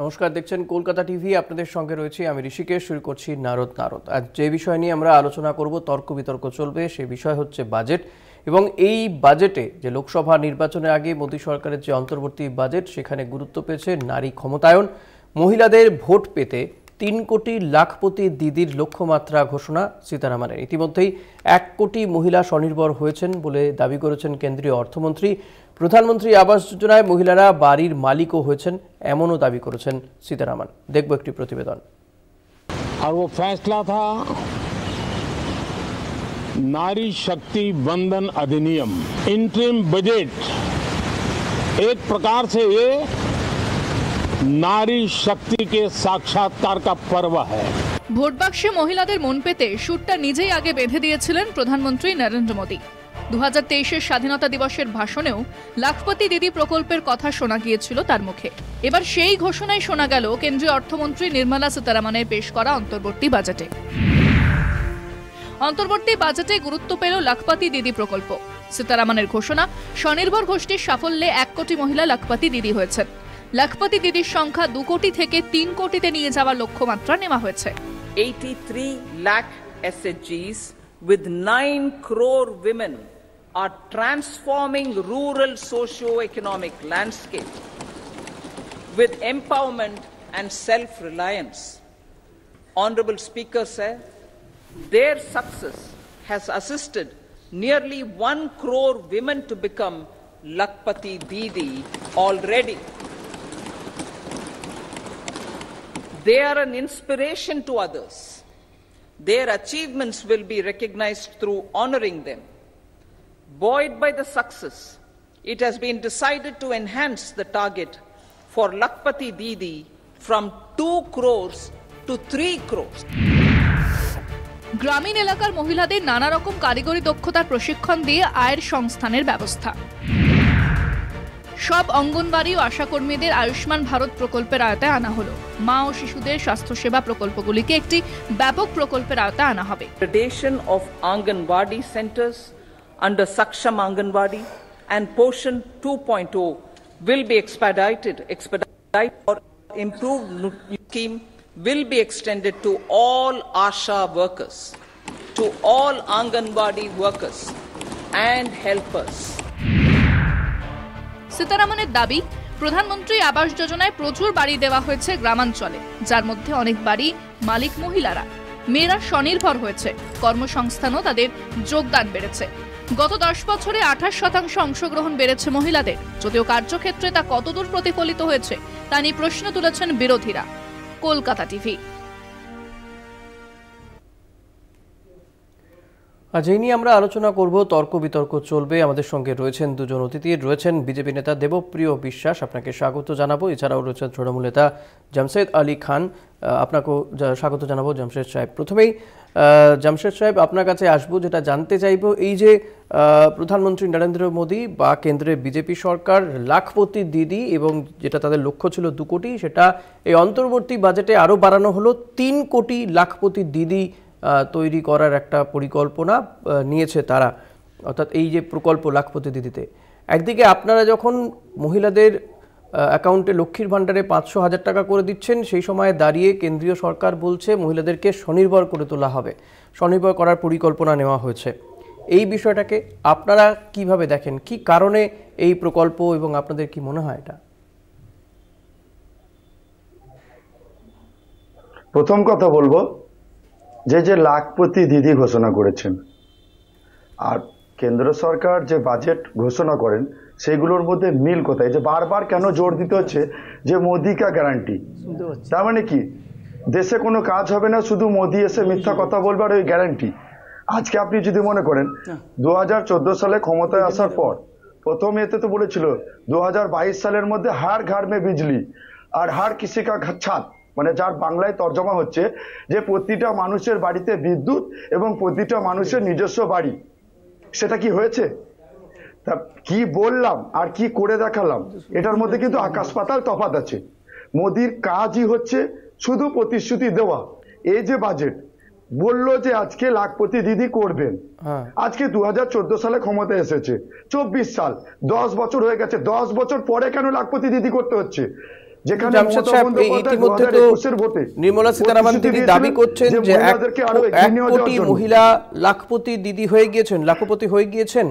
নমস্কার দেখছেন কলকাতা টিভি আপনাদের সঙ্গে রয়েছে আমি ঋষিকেশ শুরু করছি নারদ নারদ আর যে বিষয় নিয়ে আমরা আলোচনা করব তর্ক বিতর্ক চলবে সে বিষয় হচ্ছে বাজেট এবং এই বাজেটে যে লোকসভা নির্বাচনের আগে মোদী সরকারের যে অন্তর্বর্তী বাজেট সেখানে গুরুত্ব পেয়েছে নারী ক্ষমতায়ন মহিলাদের ভোট পেতে তিন কোটি লাখপতি দিদির লক্ষ্যমাত্রা ঘোষণা সীতারামানের ইতিমধ্যেই এক কোটি মহিলা স্বনির্ভর হয়েছেন বলে দাবি করেছেন কেন্দ্রীয় অর্থমন্ত্রী প্রধানমন্ত্রী আবাস যোজনায় মহিলারা বাড়ির মালিকও হয়েছেন এমনও দাবি করেছেন সীতারামন দেখব একটি প্রতিবেদন আর ও ফেসলা থা নারী শক্তি বন্ধন অধিনিয়ম इंट्रीम बजट एक प्रकार से ये নারী শক্তি কে সাক্ষাৎকার কা পর্ব হ্যায় ভোট বাক্সে মহিলাদের মন পেতে সুরটা নিজেই আগে বেঁধে দিয়েছিলেন প্রধানমন্ত্রী নরেন্দ্র মোদী দু হাজার স্বাধীনতা দিবসের ভাষণেও লাখপতি দিদি প্রকল্পের কথা শোনা গিয়েছিল তার মুখে এবার সেই ঘোষণায় শোনা গেল কেন্দ্রীয় অর্থমন্ত্রী নির্মলা সীতারামনের পেশ করা অন্তর্বর্তী বাজেটে অন্তর্বর্তী বাজেটে গুরুত্ব পেল লাখপাতি দিদি প্রকল্প সীতারামনের ঘোষণা স্বনির্ভর গোষ্ঠীর সাফল্যে এক কোটি মহিলা লাখপাতি দিদি হয়েছেন লাখপতি দিদির সংখ্যা দু কোটি থেকে তিন কোটিতে নিয়ে যাওয়ার লক্ষ্যমাত্রা নেওয়া হয়েছে eighty three lakh SHGs with nine crore women are transforming rural socio-economic landscape with empowerment and self-reliance. Honorable Speaker, sir, their success has assisted nearly one crore women to become Lakpati Didi already. They are an inspiration to others. Their achievements will be recognized through honoring them. Buoyed by the success, it has been decided to enhance the target for Lakpati Didi from 2 crores to 3 crores. গ্রামীণ এলাকার মহিলাদের নানা রকম কারিগরি দক্ষতার প্রশিক্ষণ দিয়ে আয়ের সংস্থানের ব্যবস্থা সব অঙ্গনবাড়ি ও আশাকর্মীদের আয়ুষ্মান ভারত প্রকল্পের আওতায় আনা হলো মা ও শিশুদের স্বাস্থ্যসেবা প্রকল্পগুলিকে একটি ব্যাপক প্রকল্পের আওতায় আনা হবে of Anganwadi centre under Saksham Anganwadi and Portion 2.0 will be expedited, expedited or improved scheme will be extended to all ASHA workers, to all Anganwadi workers and helpers. সীতারামনের দাবি প্রধানমন্ত্রী আবাস যোজনায় প্রচুর বাড়ি দেওয়া হয়েছে গ্রামাঞ্চলে যার মধ্যে অনেক বাড়ি মালিক মহিলারা মেয়েরা স্বনির্ভর হয়েছে কর্মসংস্থানও তাদের যোগদান বেড়েছে গত দশ বছরে আঠাশ শতাংশ অংশগ্রহণ বেড়েছে মহিলাদের যদিও কার্যক্ষেত্রে তা কতদূর প্রতিফলিত হয়েছে তা নিয়ে প্রশ্ন তুলেছেন বিরোধীরা কলকাতা টিভি আজ এই নিয়ে আমরা আলোচনা করব তর্ক বিতর্ক চলবে আমাদের সঙ্গে রয়েছেন দুজন অতিথি রয়েছেন বিজেপি নেতা দেবপ্রিয় বিশ্বাস আপনাকে স্বাগত জানাবো এছাড়াও রয়েছেন তৃণমূল নেতা জামশেদ আলী খান আপনাকেও স্বাগত জানাবো জামশেদ সাহেব প্রথমেই জামশেদ সাহেব আপনার কাছে আসবো যেটা জানতে চাইব এই যে প্রধানমন্ত্রী নরেন্দ্র মোদী বা কেন্দ্রের বিজেপি সরকার লাখপতি দিদি এবং যেটা তাদের লক্ষ্য ছিল দু কোটি সেটা এই অন্তর্বর্তী বাজেটে আরও বাড়ানো হলো তিন কোটি লাখপতি দিদি তৈরি করার একটা পরিকল্পনা নিয়েছে তারা অর্থাৎ এই যে প্রকল্প লাখপতি দিদিতে একদিকে আপনারা যখন মহিলাদের অ্যাকাউন্টে লক্ষ্মীর ভাণ্ডারে পাঁচশো হাজার টাকা করে দিচ্ছেন সেই সময়ে দাঁড়িয়ে কেন্দ্রীয় সরকার বলছে মহিলাদেরকে স্বনির্ভর করে তোলা হবে স্বনির্ভর করার পরিকল্পনা নেওয়া হয়েছে এই বিষয়টাকে আপনারা কিভাবে দেখেন কি কারণে এই প্রকল্প এবং আপনাদের কি মনে হয় এটা প্রথম কথা বলবো যে যে লাখপতি দিদি ঘোষণা করেছেন আর কেন্দ্র সরকার যে বাজেট ঘোষণা করেন সেগুলোর মধ্যে মিল কোথায় যে বারবার কেন জোর দিতে হচ্ছে যে মোদিকা গ্যারান্টি তার মানে কি দেশে কোনো কাজ হবে না শুধু মোদি এসে মিথ্যা কথা বলবার ওই গ্যারান্টি আজকে আপনি যদি মনে করেন দু সালে ক্ষমতায় আসার পর প্রথম এতে তো বলেছিল দু সালের মধ্যে হার ঘাড়মে বিজলি আর হার কৃষিকা ছাদ মানে যার বাংলায় তর্জমা হচ্ছে যে প্রতিটা মানুষের বাড়িতে বিদ্যুৎ এবং প্রতিটা মানুষের নিজস্ব বাড়ি সেটা কি হয়েছে তা কি বললাম আর কি করে দেখালাম এটার মধ্যে কিন্তু আকাশ পাতাল তফাত আছে মোদির কাজই হচ্ছে শুধু প্রতিশ্রুতি দেওয়া এই যে বাজেট বললো যে আজকে লাখপতি দিদি করবেন হ্যাঁ। আজকে দু সালে ক্ষমতা এসেছে চব্বিশ সাল দশ বছর হয়ে গেছে দশ বছর পরে কেন লাখপতি দিদি করতে হচ্ছে নির্মলা তিনি দাবি করছেন মহিলা দিদি হয়ে গিয়েছেন হয়ে গিয়েছেন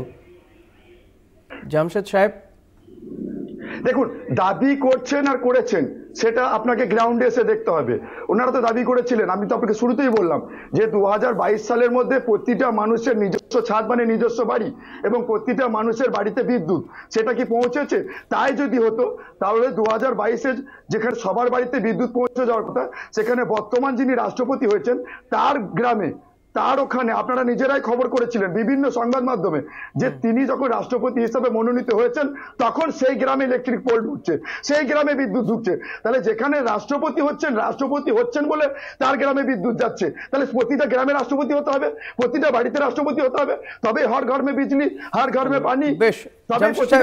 জামশেদ সাহেব দেখুন দাবি করছেন আর করেছেন সেটা আপনাকে গ্রাউন্ডে এসে দেখতে হবে ওনারা তো দাবি করেছিলেন আমি তো আপনাকে শুরুতেই বললাম যে দু সালের মধ্যে প্রতিটা মানুষের নিজস্ব ছাদ মানে নিজস্ব বাড়ি এবং প্রতিটা মানুষের বাড়িতে বিদ্যুৎ সেটা কি পৌঁছেছে তাই যদি হতো তাহলে দু হাজার বাইশে যেখানে সবার বাড়িতে বিদ্যুৎ পৌঁছে যাওয়ার কথা সেখানে বর্তমান যিনি রাষ্ট্রপতি হয়েছেন তার গ্রামে তার ওখানে আপনারা নিজেরাই খবর করেছিলেন বিভিন্ন সংবাদ মাধ্যমে যে তিনি যখন রাষ্ট্রপতি হিসেবে মনোনীত হয়েছেন তখন সেই গ্রামে ইলেকট্রিক পোল ঢুকছে সেই গ্রামে বিদ্যুৎ ঢুকছে তাহলে যেখানে রাষ্ট্রপতি হচ্ছেন রাষ্ট্রপতি হচ্ছেন বলে তার গ্রামে বিদ্যুৎ যাচ্ছে তাহলে প্রতিটা গ্রামে রাষ্ট্রপতি হতে হবে প্রতিটা বাড়িতে রাষ্ট্রপতি হতে হবে তবে হর ঘর মে বিজলি হর ঘর মে পানি বেশ ঘোষণা করা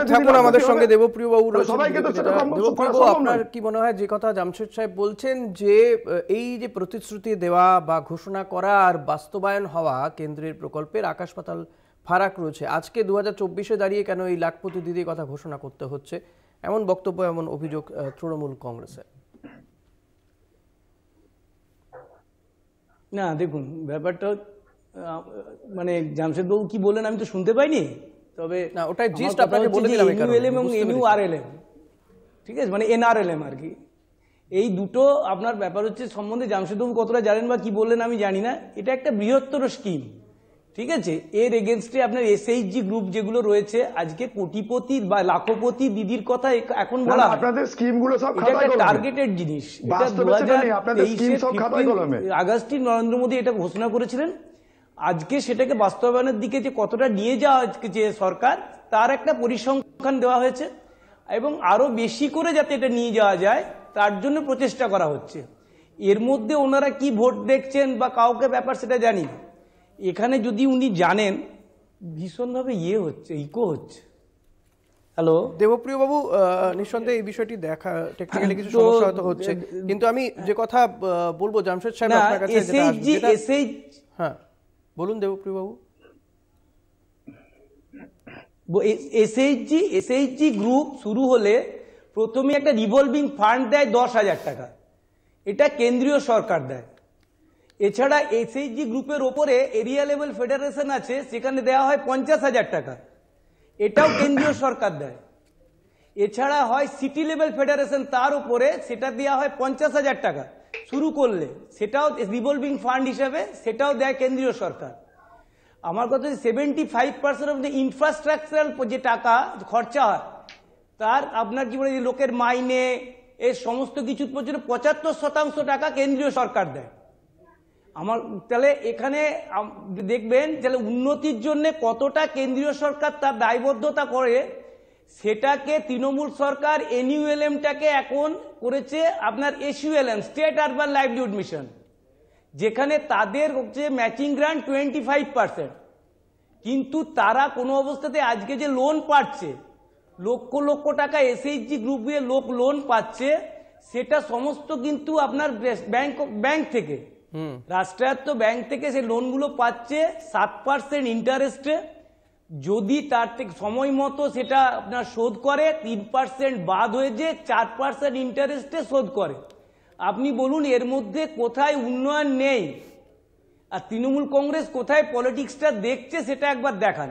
আর বাস্তবায়ন হওয়া কেন্দ্রের প্রকল্পের আকাশ পাতাল ফারাক রয়েছে আজকে দু হাজার দাঁড়িয়ে কেন এই লাখপতি দিদির কথা ঘোষণা করতে হচ্ছে এমন বক্তব্য এমন অভিযোগ তৃণমূল কংগ্রেসের না দেখুন ব্যাপারটা মানে জামশেদবাবু কি বলেন আমি তো শুনতে পাইনি তবে না ওটাই জিস্ট আপনাকে বলে দিলাম ইউএলএম এবং এনইউআরএলএম ঠিক আছে মানে এনআরএলএম আর কি এই দুটো আপনার ব্যাপার হচ্ছে সম্বন্ধে জামশেদবাবু কতটা জানেন বা কি বললেন আমি জানি না এটা একটা বৃহত্তর স্কিম ঠিক আছে এর এগেনস্টে আপনার এসএইচজি গ্রুপ যেগুলো রয়েছে আজকে কোটিপতি বা লাখপতি দিদির কথা এখন বলা আপনাদের স্কিমগুলো সব খাতায় কলমে টার্গেটেড জিনিস এটা 2023 আগস্টে নরেন্দ্র মোদি এটা ঘোষণা করেছিলেন আজকে সেটাকে বাস্তবায়নের দিকে যে কতটা নিয়ে যাওয়া আজকে যে সরকার তার একটা পরিসংখ্যান দেওয়া হয়েছে এবং আরো বেশি করে যাতে এটা নিয়ে যাওয়া যায় তার জন্য প্রচেষ্টা করা হচ্ছে এর মধ্যে ওনারা কি ভোট দেখছেন বা কাউকে ব্যাপার সেটা জানি এখানে যদি উনি জানেন ভীষণভাবে ইয়ে হচ্ছে ইকো হচ্ছে হ্যালো দেবপ্রিয় বাবু নিঃসন্দেহে এই বিষয়টি দেখা টেকনিক্যালি কিছু সমস্যা হচ্ছে কিন্তু আমি যে কথা বলবো জামশেদ সাহেব আপনার কাছে এসএইচজি এসএইচ হ্যাঁ বলুন দেবপ্রিয়বাবু এসএইচজি এসএইচজি গ্রুপ শুরু হলে প্রথমে একটা রিভলভিং ফান্ড দেয় দশ হাজার টাকা এটা কেন্দ্রীয় সরকার দেয় এছাড়া এসএইচজি গ্রুপের ওপরে এরিয়া লেভেল ফেডারেশন আছে সেখানে দেওয়া হয় পঞ্চাশ হাজার টাকা এটাও কেন্দ্রীয় সরকার দেয় এছাড়া হয় সিটি লেভেল ফেডারেশন তার উপরে সেটা দেওয়া হয় পঞ্চাশ হাজার টাকা শুরু করলে সেটাও রিভলভিং ফান্ড হিসাবে সেটাও দেয় কেন্দ্রীয় সরকার আমার কথা seventy five percent of the infrastructural যে টাকা খরচা হয় তার আপনার কি বলে লোকের মাইনে এর সমস্ত কিছুর পর্যন্ত পঁচাত্তর শতাংশ টাকা কেন্দ্রীয় সরকার দেয় আমার তাহলে এখানে দেখবেন তাহলে উন্নতির জন্য কতটা কেন্দ্রীয় সরকার তার দায়বদ্ধতা করে সেটাকে তৃণমূল সরকার এনইউএলএমটাকে এখন করেছে আপনার SULM state urban livelihood mission যেখানে তাদের যে matching grant twenty five percent কিন্তু তারা কোনো অবস্থাতে আজকে যে লোন পাচ্ছে লক্ষ লক্ষ টাকা এসএইচজি গ্রুপ দিয়ে লোক লোন পাচ্ছে সেটা সমস্ত কিন্তু আপনার ব্যাংক ব্যাংক থেকে রাষ্ট্রায়ত্ত ব্যাংক থেকে সে লোনগুলো পাচ্ছে সাত পার্সেন্ট ইন্টারেস্টে যদি তার থেকে সময় মতো সেটা আপনার শোধ করে তিন পার্সেন্ট বাদ হয়ে যে চার পার্সেন্ট ইন্টারেস্টে শোধ করে আপনি বলুন এর মধ্যে কোথায় উন্নয়ন নেই আর তৃণমূল কংগ্রেস কোথায় পলিটিক্সটা দেখছে সেটা একবার দেখান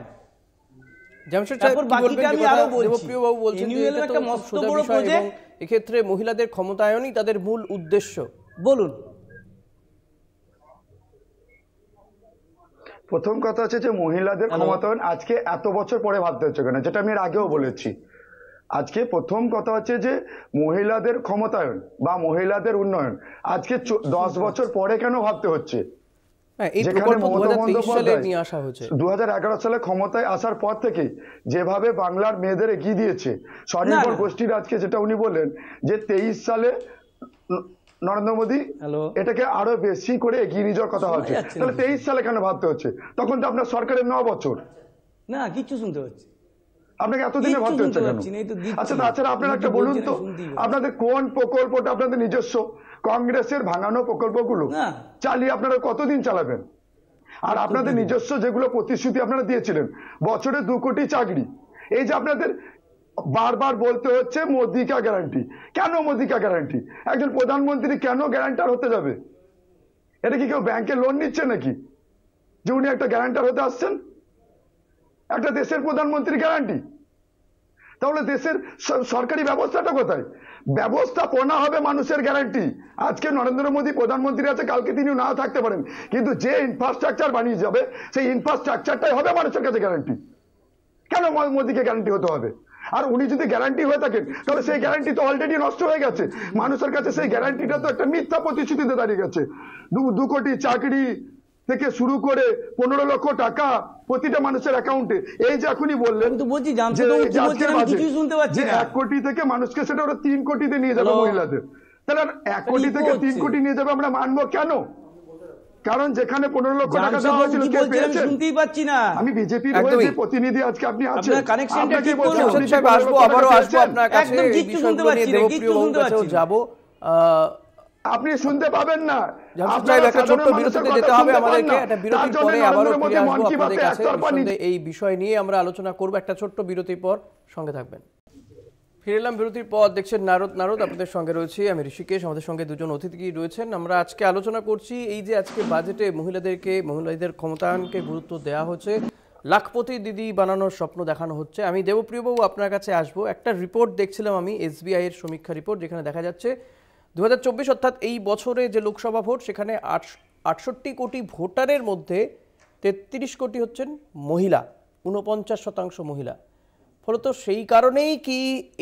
এক্ষেত্রে মহিলাদের ক্ষমতায়নই তাদের মূল উদ্দেশ্য বলুন প্রথম কথা হচ্ছে যে মহিলাদের ক্ষমতায়ন আজকে এত বছর পরে ভাবতে হচ্ছে কেন যেটা আমি এর আগেও বলেছি আজকে প্রথম কথা হচ্ছে যে মহিলাদের ক্ষমতায়ন বা মহিলাদের উন্নয়ন আজকে দশ বছর পরে কেন ভাবতে হচ্ছে হ্যাঁ, দু হাজার এগারো সালে ক্ষমতায় আসার পর থেকে যেভাবে বাংলার মেয়েদের এগিয়ে দিয়েছে স্বনির্ভর গোষ্ঠীর আজকে যেটা উনি বললেন যে তেইশ সালে নরেন্দ্র মোদী এটাকে আরো বেশি করে এগিয়ে নিয়ে যাওয়ার কথা হচ্ছে তাহলে তেইশ সালে কেন ভাবতে হচ্ছে তখন তো আপনার সরকারের ন বছর না কিছু শুনতে হচ্ছে আপনাকে এতদিনে ভাবতে হচ্ছে কেন আচ্ছা তাছাড়া আচ্ছা, আপনারা একটা বলুন তো আপনাদের কোন প্রকল্পটা আপনাদের নিজস্ব কংগ্রেসের ভাঙানো প্রকল্পগুলো চালিয়ে আপনারা কতদিন চালাবেন আর আপনাদের নিজস্ব যেগুলো প্রতিশ্রুতি আপনারা দিয়েছিলেন বছরে দু কোটি চাকরি এই যে আপনাদের বারবার বলতে হচ্ছে মোদিকা গ্যারান্টি কেন মোদিকা গ্যারান্টি একজন প্রধানমন্ত্রী কেন গ্যারান্টার হতে যাবে এটা কি কেউ ব্যাংকে লোন নিচ্ছে নাকি যে উনি একটা গ্যারান্টার হতে আসছেন একটা দেশের প্রধানমন্ত্রী গ্যারান্টি তাহলে দেশের সরকারি ব্যবস্থাটা কোথায় ব্যবস্থাপনা হবে মানুষের গ্যারান্টি আজকে নরেন্দ্র মোদী প্রধানমন্ত্রী আছে কালকে তিনি না থাকতে পারেন কিন্তু যে ইনফ্রাস্ট্রাকচার বানিয়ে যাবে সেই ইনফ্রাস্ট্রাকচারটাই হবে মানুষের কাছে গ্যারান্টি কেন মোদীকে গ্যারান্টি হতে হবে আর উনি যদি গ্যারান্টি হয়ে থাকেন তাহলে সেই গ্যারান্টি তো অলরেডি নষ্ট হয়ে গেছে মানুষের কাছে সেই গ্যারান্টিটা তো একটা মিথ্যা প্রতিশ্রুতিতে দাঁড়িয়ে গেছে দু কোটি চাকরি থেকে শুরু করে পনেরো লক্ষ টাকা প্রতিটা মানুষের অ্যাকাউন্টে এই যে এখনই বললেন এক কোটি থেকে মানুষকে সেটা ওরা তিন কোটিতে নিয়ে যাবে মহিলাদের তাহলে এক কোটি থেকে তিন কোটি নিয়ে যাবে আমরা মানবো কেন কারণ যেখানে পনেরো লক্ষ টাকা দেওয়া হয়েছিল কে পেয়েছে শুনতেই পাচ্ছি না আমি প্রতিনিধি আজকে আপনি আছেন কানেকশনটা ঠিক করুন সাহেব আসবো আবারও আসবো আপনার কাছে একদম কিচ্ছু শুনতে পাচ্ছি না কিচ্ছু শুনতে পাচ্ছি যাব আপনি শুনতে পাবেন না এই বিষয় নিয়ে আমরা আলোচনা করবো একটা ছোট্ট বিরতির পর সঙ্গে থাকবেন ফিরে এলাম বিরতির পর দেখছেন নারদ নারদ আপনাদের সঙ্গে রয়েছি আমি ঋষিকেশ আমাদের সঙ্গে দুজন অতিথি রয়েছেন আমরা আজকে আলোচনা করছি এই যে আজকে বাজেটে মহিলাদেরকে মহিলাদের ক্ষমতায়নকে গুরুত্ব দেওয়া হচ্ছে লাখপতি দিদি বানানোর স্বপ্ন দেখানো হচ্ছে আমি দেবপ্রিয়বাবু আপনার কাছে আসব একটা রিপোর্ট দেখছিলাম আমি এসবিআই এর সমীক্ষা রিপোর্ট যেখানে দেখা যাচ্ছে দু অর্থাৎ এই বছরে যে লোকসভা ভোট সেখানে আটষট্টি কোটি ভোটারের মধ্যে তেত্রিশ কোটি হচ্ছেন মহিলা ঊনপঞ্চাশ শতাংশ মহিলা ফলত সেই কারণেই কি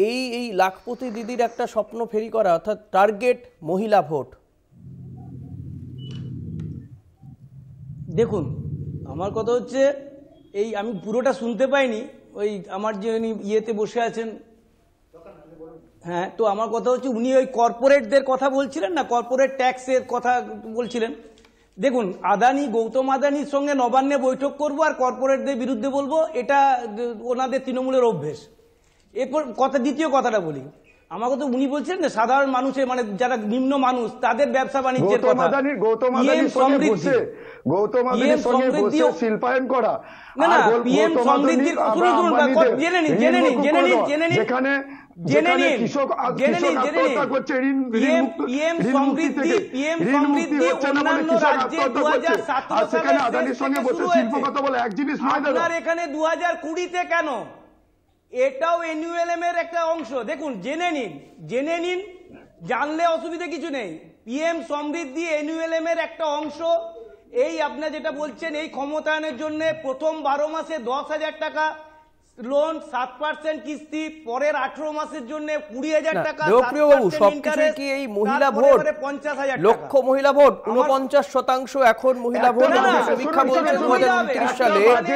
এই এই লাখপতি দিদির একটা স্বপ্ন ফেরি করা অর্থাৎ টার্গেট মহিলা ভোট দেখুন আমার কথা হচ্ছে এই আমি পুরোটা শুনতে পাইনি ওই আমার যে উনি ইয়েতে বসে আছেন হ্যাঁ তো আমার কথা হচ্ছে উনি ওই কর্পোরেটদের কথা বলছিলেন না কর্পোরেট ট্যাক্সের কথা বলছিলেন দেখুন আদানি গৌতম আদানির সঙ্গে নবান্নে বৈঠক করব আর কর্পোরেটদের বিরুদ্ধে বলবো এটা ওনাদের তৃণমূলের অভ্যেস এরপর কথা দ্বিতীয় কথাটা বলি আমাকে তো উনি বলছেন না সাধারণ মানুষের মানে যারা নিম্ন মানুষ তাদের ব্যবসা বাণিজ্যের কথা জেনে নিন জেনে নিন জেনে নিন জেনে নিন এর একটা অংশ দেখুন জেনে নিন জেনে নিন জানলে অসুবিধা কিছু নেই পিএম সমৃদ্ধি এম এর একটা অংশ এই আপনার যেটা বলছেন এই ক্ষমতায়নের জন্য প্রথম বারো মাসে দশ হাজার টাকা লোন সাত পার্সেন্ট কিস্তি পরের আঠারো মাসের জন্য কুড়ি হাজার টাকা বাবু সবকিছু কি এই মহিলা ভোট পঞ্চাশ হাজার লক্ষ মহিলা ভোট উনপঞ্চাশ শতাংশ এখন মহিলা ভোট সমীক্ষা বলছে দু হাজার উনত্রিশ সালে মানে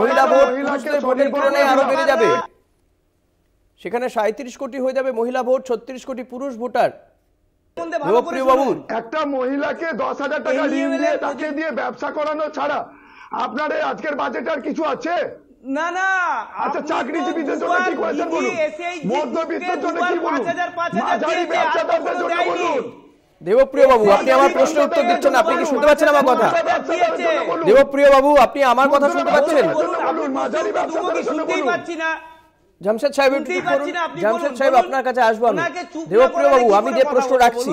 মহিলা ভোট পুরুষদের ভোটের তুলনায় আরো বেড়ে যাবে সেখানে সাঁত্রিশ কোটি হয়ে যাবে মহিলা ভোট ছত্রিশ কোটি পুরুষ ভোটার একটা মহিলাকে দশ হাজার টাকা ঋণ দিয়ে তাকে দিয়ে ব্যবসা করানো ছাড়া আপনার আজকের বাজেট আর কিছু আছে না না আচ্ছা চাকরিজীবীদের জন্য কি কোয়েশ্চেন বলুন মধ্যবিত্তের জন্য কি বলুন 5000 ব্যবসাদারদের জন্য বলুন দেবপ্রিয় বাবু আপনি আমার প্রশ্নের উত্তর দিচ্ছেন আপনি কি শুনতে পাচ্ছেন আমার কথা দেবপ্রিয় বাবু আপনি আমার কথা শুনতে পাচ্ছেন জামশেদ সাহেব জামশেদ সাহেব আপনার কাছে আসবো আমি দেবপ্রিয় বাবু আমি যে প্রশ্ন রাখছি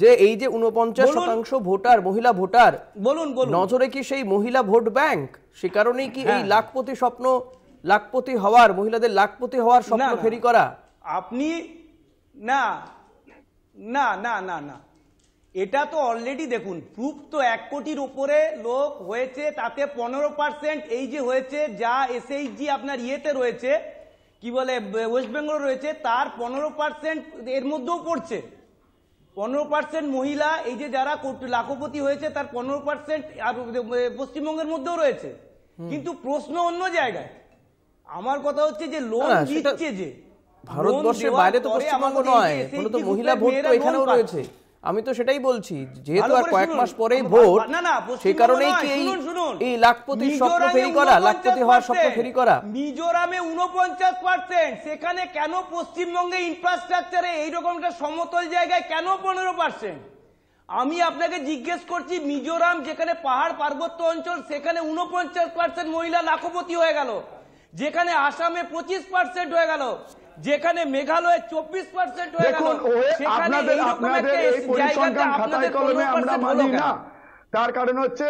যে এই যে উনপঞ্চাশ শতাংশ ভোটার মহিলা ভোটার বলুন নজরে কি সেই মহিলা ভোট ব্যাংক সে কারণেই কি এই হ্যাঁ। লাখপতি স্বপ্ন লাখপতি হওয়ার মহিলাদের লাখপতি হওয়ার স্বপ্ন ফেরি করা আপনি না না না না না এটা তো অলরেডি দেখুন প্রুফ তো এক কোটির উপরে লোক হয়েছে তাতে পনেরো পার্সেন্ট এই যে হয়েছে যা এসএইচজি আপনার ইয়েতে রয়েছে কি বলে ওয়েস্ট বেঙ্গল রয়েছে তার পনেরো পার্সেন্ট এর মধ্যেও পড়ছে পনেরো পার্সেন্ট মহিলা এই যে যারা লাখপতি হয়েছে তার পনেরো পার্সেন্ট পশ্চিমবঙ্গের মধ্যেও রয়েছে কিন্তু প্রশ্ন অন্য জায়গায় আমার কথা হচ্ছে যে লোন দিচ্ছে যে ভারতবর্ষের বাইরে তো পশ্চিমবঙ্গ নয় মহিলা ভোট এখানেও রয়েছে আমি তো সেটাই বলছি যেহেতু আর কয়েক মাস পরেই ভোট সেই কারণেই কি এই এই লাখপতি স্বপ্ন ফেরি করা লাখপতি হওয়ার স্বপ্ন ফেরি করা মিজোরামে উনপঞ্চাশ পার্সেন্ট সেখানে কেন পশ্চিমবঙ্গে ইনফ্রাস্ট্রাকচারে এইরকম একটা সমতল জায়গায় কেন পনেরো পার্সেন্ট আমি আপনাকে জিজ্ঞেস করছি মিজোরাম যেখানে পাহাড় পার্বত্য অঞ্চল সেখানে উনপঞ্চাশ পার্সেন্ট মহিলা লাখপতি হয়ে গেল যেখানে আসামে পঁচিশ পার্সেন্ট হয়ে গেল যেখানে মেঘালয়ে চব্বিশ পার্সেন্ট হয়ে গেল সেখানে এইরকম একটা তার কারণ হচ্ছে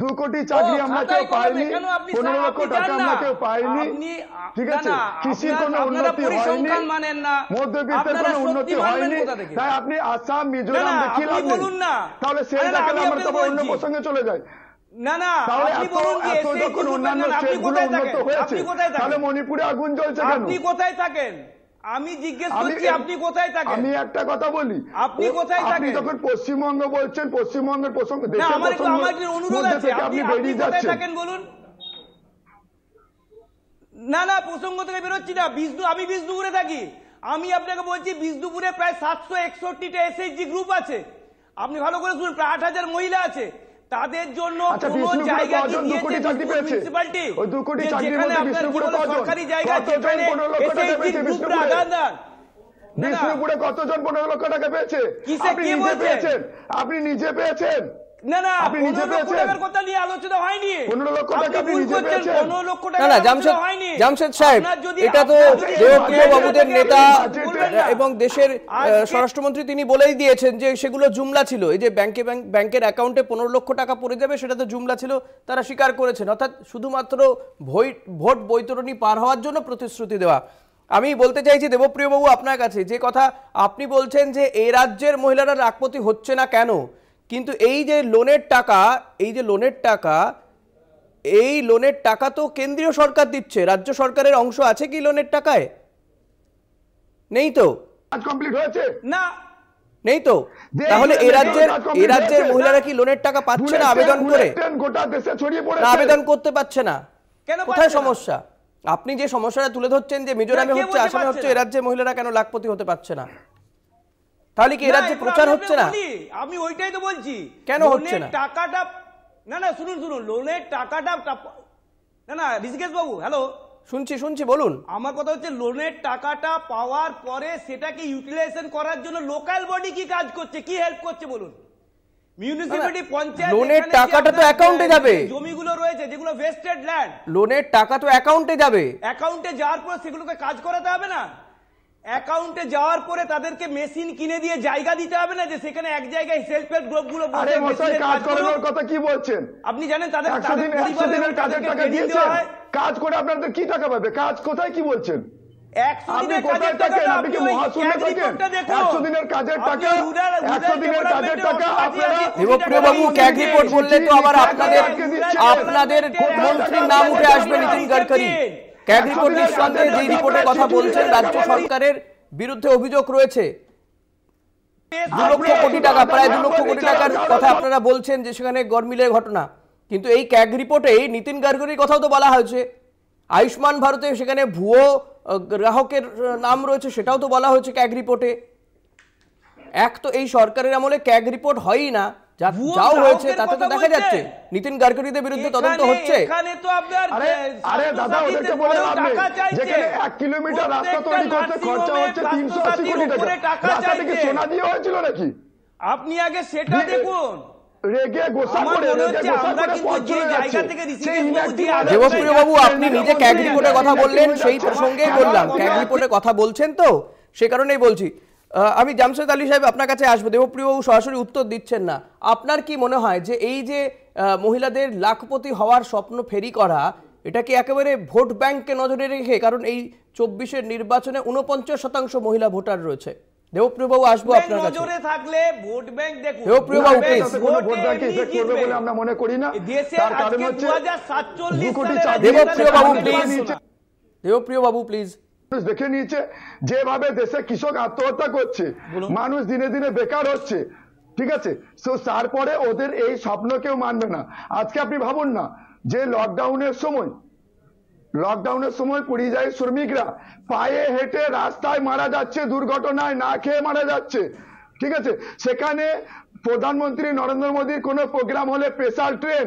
দু কোটি চাকরি আমরা কেউ পাইনি পনেরো লক্ষ টাকা আমরা কেউ পাইনি ঠিক আছে কৃষির কোন উন্নতি হয়নি মধ্যবিত্তের কোন উন্নতি মানে হয়নি তাই আপনি আসাম মিজোরাম দেখিলাম তাহলে সেই দেখালে আমরা তবে অন্য প্রসঙ্গে চলে যায় না না কোথায় আপনি কোথায় থাকেন মণিপুরে আগুন জ্বলছে আপনি কোথায় থাকেন আমি জিজ্ঞেস করছি আপনি কোথায় থাকেন একটা কথা বলি আপনি কোথায় থাকেন যখন পশ্চিমবঙ্গ বলছেন পশ্চিমবঙ্গের প্রসঙ্গ না আমার আমার অনুরোধ আছে আপনি থাকেন বলুন না না প্রসঙ্গ থেকে বেরোচ্ছি না বিষ্ণু আমি বিষ্ণুপুরে থাকি আমি আপনাকে বলছি বিষ্ণুপুরে প্রায় সাতশো একষট্টিটা এসএইচজি গ্রুপ আছে আপনি ভালো করে শুনুন প্রায় আট হাজার মহিলা আছে তাদের জন্য কোন জায়গা কি দিয়েছে কোটি যেখানে আপনার কি বলে সরকারি জায়গা যেখানে এসএইচজির গ্রুপরা আদান বিষ্ণুপুরে কতজন পনেরো লক্ষ টাকা পেয়েছে আপনি নিজে পেয়েছেন আপনি নিজে পেয়েছেন ব্যাংকের অ্যাকাউন্টে লক্ষ টাকা পড়ে যাবে সেটা তো জুমলা ছিল তারা স্বীকার করেছেন অর্থাৎ শুধুমাত্র ভোট বৈতরণী পার হওয়ার জন্য প্রতিশ্রুতি দেওয়া আমি বলতে চাইছি দেবপ্রিয় বাবু আপনার কাছে যে কথা আপনি বলছেন যে এই রাজ্যের মহিলারা রাগপতি হচ্ছে না কেন কিন্তু এই যে লোনের টাকা এই যে লোনের টাকা এই লোনের টাকা তো কেন্দ্রীয় সরকার দিচ্ছে রাজ্য সরকারের অংশ আছে কি লোনের টাকায় নেই তো কমপ্লিট হয়েছে না নেই তো তাহলে এ রাজ্যের এ রাজ্যের মহিলারা কি লোনের টাকা পাচ্ছে না আবেদন করে আবেদন করতে পারছে না কোথায় সমস্যা আপনি যে সমস্যাটা তুলে ধরছেন যে মিজোরামে হচ্ছে আসামে হচ্ছে এ রাজ্যের মহিলারা কেন লাখপতি হতে পারছে না তাহলে কি রাজ্যে প্রচার হচ্ছে না আমি ওইটাই তো বলছি কেন হচ্ছে না টাকাটা না না শুনুন শুনুন লোনের টাকাটা না না ঋষিকেশ বাবু হ্যালো শুনছি শুনছি বলুন আমার কথা হচ্ছে লোনের টাকাটা পাওয়ার পরে সেটাকে ইউটিলাইজেশন করার জন্য লোকাল বডি কি কাজ করছে কি হেল্প করছে বলুন মিউনিসিপ্যালিটি পঞ্চায়েত লোনের টাকাটা তো অ্যাকাউন্টে যাবে জমিগুলো রয়েছে যেগুলো ওয়েস্টেড ল্যান্ড লোনের টাকা তো অ্যাকাউন্টে যাবে অ্যাকাউন্টে যাওয়ার পর সেগুলোকে কাজ করাতে হবে না অ্যাকাউন্টে যাওয়ার পরে তাদেরকে মেশিন কিনে দিয়ে জায়গা দিতে হবে না যে সেখানে এক জায়গায় সেলফ হেল্প গ্রুপ গুলো কাজ করানোর কথা কি বলছেন আপনি জানেন তাদের দিনের কাজের টাকা দিয়েছেন কাজ করে আপনাদের কি টাকা পাবে কাজ কোথায় কি বলছেন আপনাদের মন্ত্রীর নাম উঠে আসবে নীতিন গডকরি ক্যাগ রিপোর্টের সঙ্গে যে রিপোর্টের কথা বলছেন রাজ্য সরকারের বিরুদ্ধে অভিযোগ রয়েছে দু লক্ষ কোটি টাকা প্রায় দু লক্ষ কোটি টাকার কথা আপনারা বলছেন যে সেখানে গরমিলের ঘটনা কিন্তু এই ক্যাগ রিপোর্টেই নীতিন গাডকরির কথাও তো বলা হয়েছে আয়ুষ্মান ভারতে সেখানে ভুয়ো গ্রাহকের নাম রয়েছে সেটাও তো বলা হয়েছে ক্যাগ রিপোর্টে এক তো এই সরকারের আমলে ক্যাগ রিপোর্ট হয়ই না আপনি আগে সেটা দেখুন বাবু আপনি নিজে ক্যাগ রিপোর্টের কথা বললেন সেই প্রসঙ্গে বললাম ক্যাগ রিপোর্টের কথা বলছেন তো সে কারণেই বলছি আমি জামশেদ আলী সাহেব আপনার কাছে আসবো দেবপ্রিয় সরাসরি উত্তর দিচ্ছেন না আপনার কি মনে হয় যে এই যে মহিলাদের লাখপতি হওয়ার স্বপ্ন ফেরি করা এটা কি একেবারে ভোট ব্যাংককে নজরে রেখে কারণ এই চব্বিশের নির্বাচনে উনপঞ্চাশ শতাংশ মহিলা ভোটার রয়েছে দেবপ্রিয় বাবু প্লিজ মানুষ দেখে নিয়েছে যেভাবে দেশে কৃষক আত্মহত্যা করছে মানুষ দিনে দিনে বেকার হচ্ছে ঠিক আছে তো তারপরে ওদের এই স্বপ্ন কেউ মানবে না আজকে আপনি ভাবুন না যে লকডাউনের সময় লকডাউনের সময় পরিযায়ী শ্রমিকরা পায়ে হেঁটে রাস্তায় মারা যাচ্ছে দুর্ঘটনায় না খেয়ে মারা যাচ্ছে ঠিক আছে সেখানে প্রধানমন্ত্রী নরেন্দ্র মোদীর কোনো প্রোগ্রাম হলে স্পেশাল ট্রেন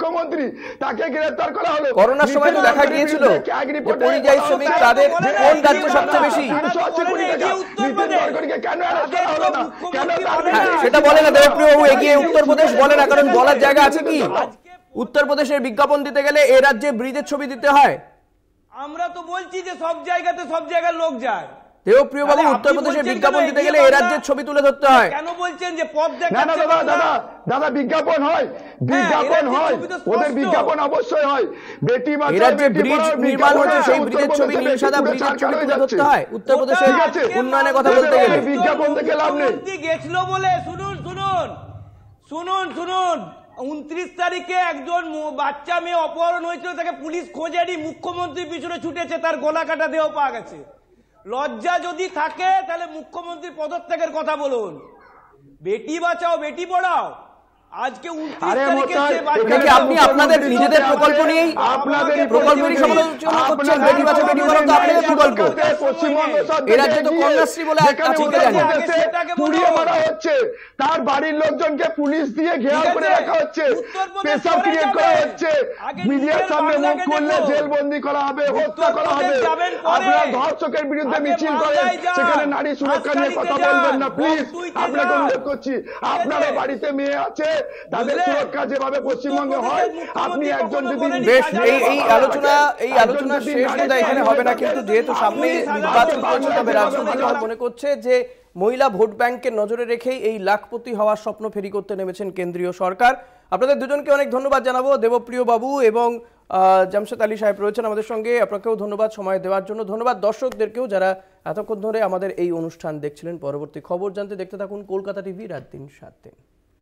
মুখ্যমন্ত্রী তাকে গ্রেফতার করা হলো করোনার সময় তো দেখা গিয়েছিল পরিযায়ী শ্রমিক তাদের কোন রাজ্য সবচেয়ে বেশি সেটা বলে না হ্যাঁ, দেবপ্রিয় বাবু এগিয়ে উত্তরপ্রদেশ বলে না কারণ বলার জায়গা আছে কি উত্তরপ্রদেশের বিজ্ঞাপন দিতে গেলে এ রাজ্যে ব্রিজের ছবি দিতে হয় আমরা তো বলছি যে সব জায়গাতে সব জায়গায় লোক যায় প্রিয় বাবু বিজ্ঞাপন দিতে গেলে রাজ্যের ছবি তুলে ধরতে হয় কেন বলছেন যে পথ দাদা দাদা বিজ্ঞাপন হয় হ্যাঁ, বিজ্ঞাপন হয় ওদের বিজ্ঞাপন অবশ্যই হয় বেটি নির্মাণ হচ্ছে সেই ব্রিজের ছবি নীল সাদা ব্রিজের ছবি তুলে ধরতে হয় উন্নয়নের কথা বলতে গেলে বিজ্ঞাপন লাভ নেই গেছিল বলে শুনুন শুনুন শুনুন শুনুন উনত্রিশ তারিখে একজন বাচ্চা মেয়ে অপহরণ হয়েছিল তাকে পুলিশ খোঁজেনি মুখ্যমন্ত্রী পিছনে ছুটেছে তার গলা কাটা দেহ পাওয়া গেছে লজ্জা যদি থাকে তাহলে মুখ্যমন্ত্রী পদত্যাগের কথা বলুন বেটি বাঁচাও বেটি পড়াও আজকে আপনি আপনাদের নিজেদের প্রকল্প নিয়েই আপনাদের প্রকল্পেরই সমালোচনা করছেন বেটি বেটি পড়াও তো আপনাদের প্রকল্প তো কন্যাশ্রী বলে একটা জানি পুড়িয়ে মারা হচ্ছে তার বাড়ির লোকজনকে পুলিশ দিয়ে ঘেরাও করে রাখা হচ্ছে ক্রিয়েট করা হচ্ছে মিডিয়ার সামনে মুখ করলে করা হবে হত্যা করা হবে আপনারা ধর্ষকের বিরুদ্ধে মিছিল করেন সেখানে নারী সুরক্ষা নিয়ে কথা বলবেন না প্লিজ আপনাকে অনুরোধ করছি আপনারা বাড়িতে মেয়ে আছে মহিলা ভোট নজরে রেখেই এই লাখপতি হওয়ার স্বপ্ন ফেরি করতে নেমেছেন কেন্দ্রীয় সরকার আপনাদের দুজনকে অনেক ধন্যবাদ জানাবো দেবপ্রিয় বাবু এবং জামশেদ আলী সাহেব রয়েছেন আমাদের সঙ্গে আপনাকেও ধন্যবাদ সময় দেওয়ার জন্য ধন্যবাদ দর্শকদেরকেও যারা এতক্ষণ ধরে আমাদের এই অনুষ্ঠান দেখছিলেন পরবর্তী খবর জানতে দেখতে থাকুন কলকাতা টিভি রাত দিন সাত দিন